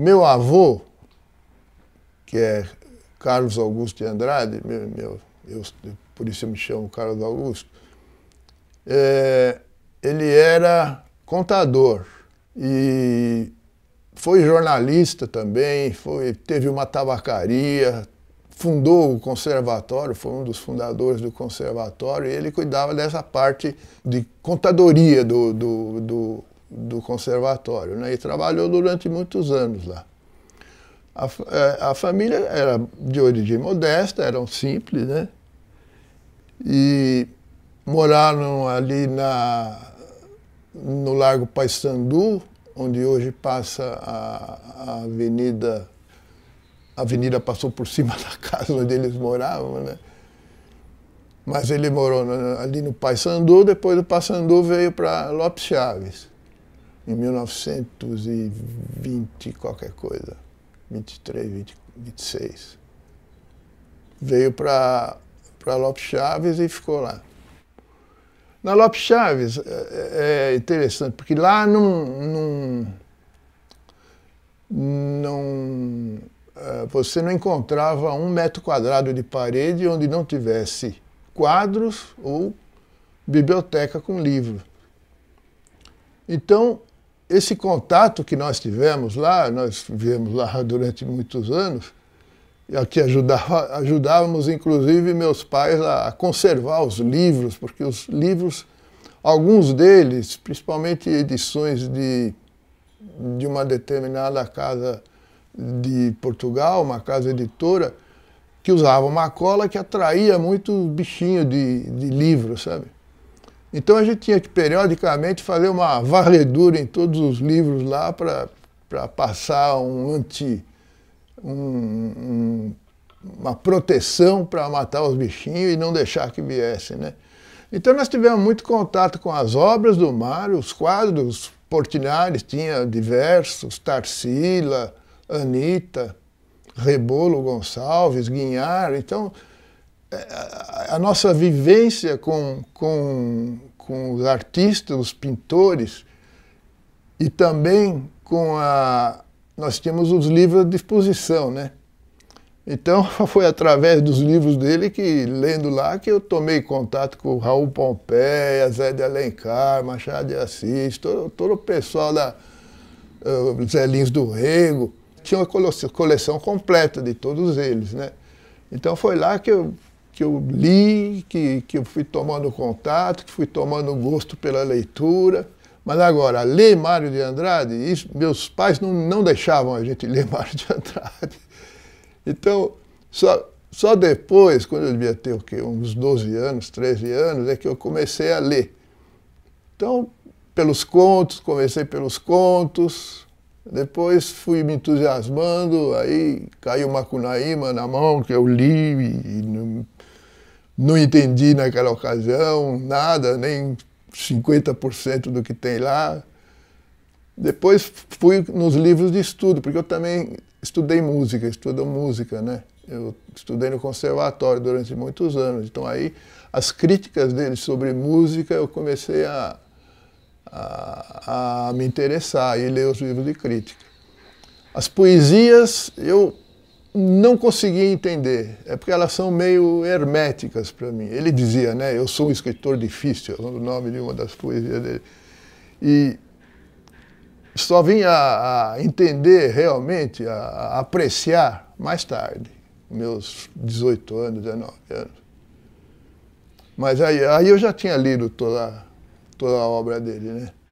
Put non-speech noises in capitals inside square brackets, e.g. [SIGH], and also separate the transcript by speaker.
Speaker 1: Meu avô, que é Carlos Augusto de Andrade, meu, meu eu, por isso eu me chamo Carlos Augusto, é, ele era contador e foi jornalista também, foi, teve uma tabacaria, fundou o conservatório, foi um dos fundadores do conservatório, e ele cuidava dessa parte de contadoria do, do, do do conservatório, né? E trabalhou durante muitos anos lá. A, é, a família era de origem modesta, eram simples, né? E moraram ali na, no Largo Paissandu, onde hoje passa a, a avenida. A avenida passou por cima [LAUGHS] da casa onde eles moravam, né? Mas ele morou ali no Paysandu, depois do Paysandu veio para Lopes Chaves em 1920 qualquer coisa, 23, 20, 26. Veio para Lopes Chaves e ficou lá. Na Lopes Chaves é, é, é interessante, porque lá não, não, não é, você não encontrava um metro quadrado de parede onde não tivesse quadros ou biblioteca com livro. Então, esse contato que nós tivemos lá, nós vivemos lá durante muitos anos, que ajudava, ajudávamos inclusive meus pais a conservar os livros, porque os livros, alguns deles, principalmente edições de, de uma determinada casa de Portugal, uma casa editora, que usava uma cola que atraía muito bichinho de, de livro, sabe? Então a gente tinha que periodicamente fazer uma varredura em todos os livros lá para passar um anti. Um, um, uma proteção para matar os bichinhos e não deixar que viessem. Né? Então nós tivemos muito contato com as obras do Mário, os quadros, Portinares tinha diversos, Tarsila, Anita, Rebolo Gonçalves, Guinhar, então a nossa vivência com, com, com os artistas, os pintores, e também com a. Nós tínhamos os livros à disposição, né? Então, [LAUGHS] foi através dos livros dele que, lendo lá, que eu tomei contato com Raul Pompeia, Zé de Alencar, Machado de Assis, todo, todo o pessoal da uh, Zé Lins do Rego. Tinha uma coleção completa de todos eles, né? Então, foi lá que eu que eu li, que, que eu fui tomando contato, que fui tomando gosto pela leitura. Mas agora, ler Mário de Andrade, isso, meus pais não, não deixavam a gente [LAUGHS] ler Mário de Andrade. Então, só, só depois, quando eu devia ter o quê? uns 12 anos, 13 anos, é que eu comecei a ler. Então, pelos contos, comecei pelos contos, depois fui me entusiasmando, aí caiu Macunaíma na mão, que eu li e não entendi naquela ocasião nada, nem 50% do que tem lá. Depois fui nos livros de estudo, porque eu também estudei música, estudo música, né? Eu estudei no conservatório durante muitos anos. Então aí as críticas dele sobre música eu comecei a, a, a me interessar e ler os livros de crítica. As poesias eu não conseguia entender, é porque elas são meio herméticas para mim. Ele dizia, né, eu sou um escritor difícil, é o nome de uma das poesias dele. E só vim a, a entender realmente, a, a, apreciar mais tarde, meus 18 anos, 19 anos. Mas aí, aí eu já tinha lido toda, toda a obra dele, né?